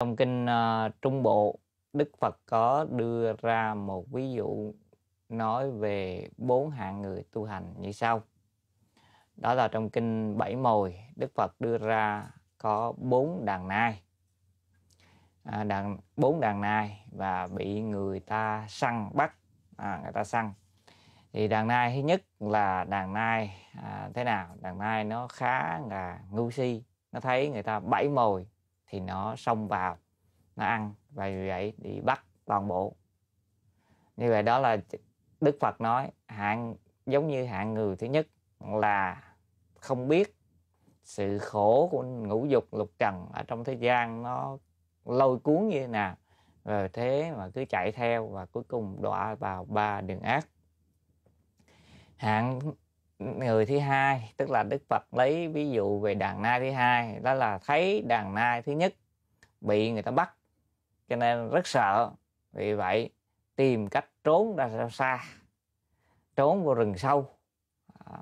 Trong kinh uh, Trung Bộ, Đức Phật có đưa ra một ví dụ nói về bốn hạng người tu hành như sau. Đó là trong kinh Bảy Mồi, Đức Phật đưa ra có bốn đàn nai. À, đàn bốn đàn nai và bị người ta săn bắt, à, người ta săn. Thì đàn nai thứ nhất là đàn nai à, thế nào? Đàn nai nó khá là ngu si, nó thấy người ta bảy mồi thì nó xông vào nó ăn và vì vậy bị bắt toàn bộ như vậy đó là đức phật nói hạng giống như hạng người thứ nhất là không biết sự khổ của ngũ dục lục trần ở trong thế gian nó lôi cuốn như thế nào và thế mà cứ chạy theo và cuối cùng đọa vào ba đường ác hạng người thứ hai tức là đức phật lấy ví dụ về đàn nai thứ hai đó là thấy đàn nai thứ nhất bị người ta bắt cho nên rất sợ vì vậy tìm cách trốn ra xa trốn vào rừng sâu à,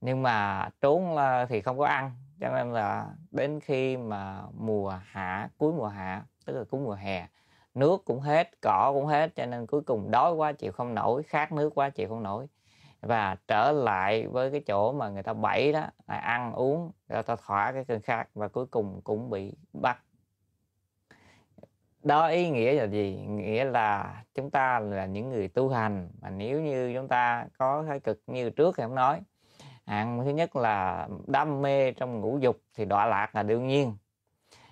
nhưng mà trốn ờ, thì không có ăn cho nên là đến khi mà mùa hạ cuối mùa hạ tức là cuối mùa hè nước cũng hết cỏ cũng hết cho nên cuối cùng đói quá chịu không nổi khát nước quá chịu không nổi và trở lại với cái chỗ mà người ta bẫy đó là ăn uống người ta thỏa cái cơn khát và cuối cùng cũng bị bắt đó ý nghĩa là gì nghĩa là chúng ta là những người tu hành mà nếu như chúng ta có thái cực như trước thì không nói hạng thứ nhất là đam mê trong ngũ dục thì đọa lạc là đương nhiên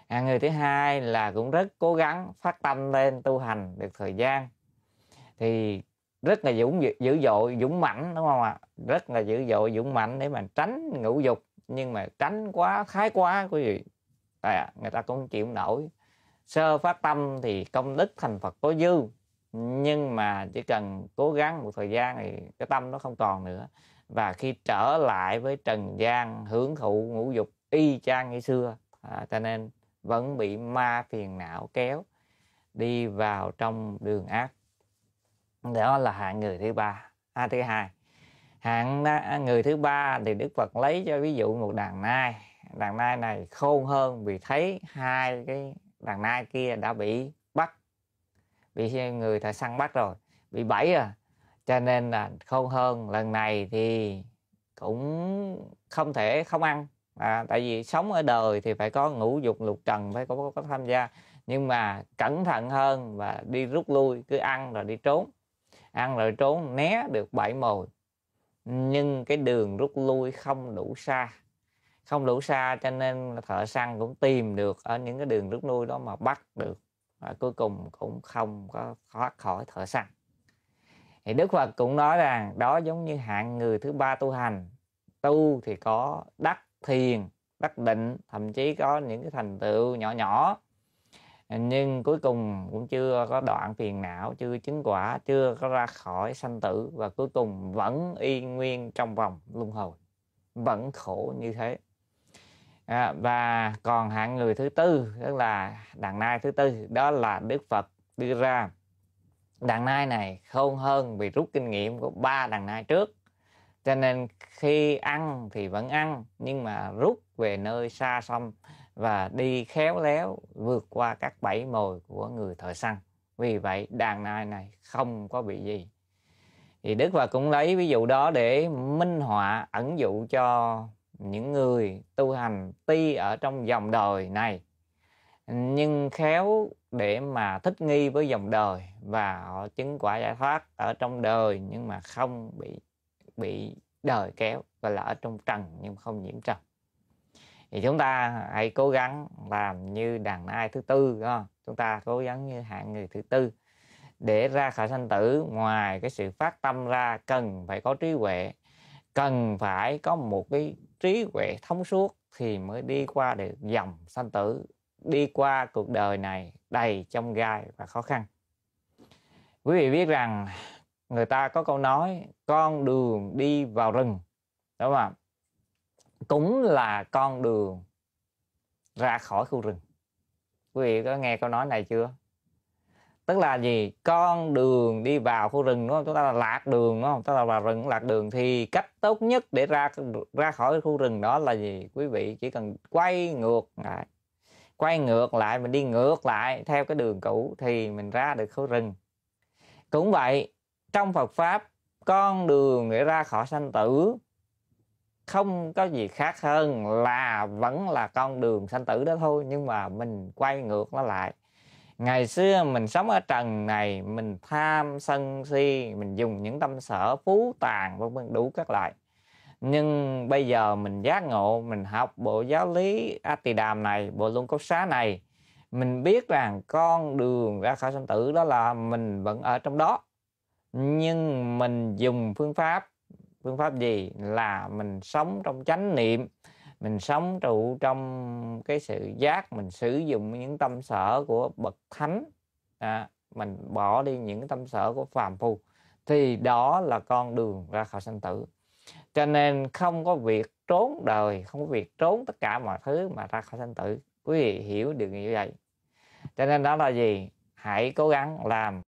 hạng người thứ hai là cũng rất cố gắng phát tâm lên tu hành được thời gian thì rất là dũng dữ dội dũng mãnh đúng không ạ rất là dữ dội dũng mãnh để mà tránh ngũ dục nhưng mà tránh quá thái quá quý vị à, người ta cũng chịu nổi sơ phát tâm thì công đức thành phật có dư nhưng mà chỉ cần cố gắng một thời gian thì cái tâm nó không còn nữa và khi trở lại với trần gian hưởng thụ ngũ dục y chang như xưa à, cho nên vẫn bị ma phiền não kéo đi vào trong đường ác đó là hạng người thứ ba à, thứ hai hạng người thứ ba thì đức phật lấy cho ví dụ một đàn nai đàn nai này khôn hơn vì thấy hai cái đàn nai kia đã bị bắt bị người thợ săn bắt rồi bị bẫy à, cho nên là khôn hơn lần này thì cũng không thể không ăn à, tại vì sống ở đời thì phải có ngũ dục lục trần phải có, có, có tham gia nhưng mà cẩn thận hơn và đi rút lui cứ ăn rồi đi trốn ăn rồi trốn né được bảy mồi nhưng cái đường rút lui không đủ xa không đủ xa cho nên thợ săn cũng tìm được ở những cái đường rút lui đó mà bắt được và cuối cùng cũng không có thoát khỏi thợ săn thì Đức Phật cũng nói rằng đó giống như hạng người thứ ba tu hành tu thì có đắc thiền đắc định thậm chí có những cái thành tựu nhỏ nhỏ Ờ, nhưng cuối cùng cũng chưa có đoạn phiền não chưa chứng quả chưa có ra khỏi sanh tử và cuối cùng vẫn y nguyên trong vòng luân hồi vẫn khổ như thế à, và còn hạng người thứ tư tức là đàn nai thứ tư đó là đức phật đưa ra đàn nai này khôn hơn vì rút kinh nghiệm của ba đàn nai trước cho nên khi ăn thì vẫn ăn nhưng mà rút về nơi xa xăm và đi khéo léo vượt qua các bẫy mồi của người thợ săn vì vậy đàn nai này không có bị gì thì đức phật cũng lấy ví dụ đó để minh họa ẩn dụ cho những người tu hành ti ở trong dòng đời này nhưng khéo để mà thích nghi với dòng đời và họ chứng quả giải thoát ở trong đời nhưng mà không bị bị đời kéo và là ở trong trần nhưng không nhiễm trần thì chúng ta hãy cố gắng làm như đàn ai thứ tư không? chúng ta cố gắng như hạng người thứ tư để ra khỏi sanh tử ngoài cái sự phát tâm ra cần phải có trí huệ cần phải có một cái trí huệ thông suốt thì mới đi qua được dòng sanh tử đi qua cuộc đời này đầy trong gai và khó khăn quý vị biết rằng người ta có câu nói con đường đi vào rừng đúng không cũng là con đường ra khỏi khu rừng quý vị có nghe câu nói này chưa tức là gì con đường đi vào khu rừng đúng không chúng ta là lạc đường đúng không chúng ta là vào rừng lạc đường thì cách tốt nhất để ra ra khỏi khu rừng đó là gì quý vị chỉ cần quay ngược lại quay ngược lại mình đi ngược lại theo cái đường cũ thì mình ra được khu rừng cũng vậy trong phật pháp con đường để ra khỏi sanh tử không có gì khác hơn là vẫn là con đường sanh tử đó thôi nhưng mà mình quay ngược nó lại ngày xưa mình sống ở trần này mình tham sân si mình dùng những tâm sở phú tàn vân vân đủ các loại nhưng bây giờ mình giác ngộ mình học bộ giáo lý a tỳ đàm này bộ luân cốt xá này mình biết rằng con đường ra khỏi sanh tử đó là mình vẫn ở trong đó nhưng mình dùng phương pháp phương pháp gì là mình sống trong chánh niệm mình sống trụ trong cái sự giác mình sử dụng những tâm sở của bậc thánh à, mình bỏ đi những tâm sở của phàm phu thì đó là con đường ra khỏi sanh tử cho nên không có việc trốn đời không có việc trốn tất cả mọi thứ mà ra khỏi sanh tử quý vị hiểu được như vậy cho nên đó là gì hãy cố gắng làm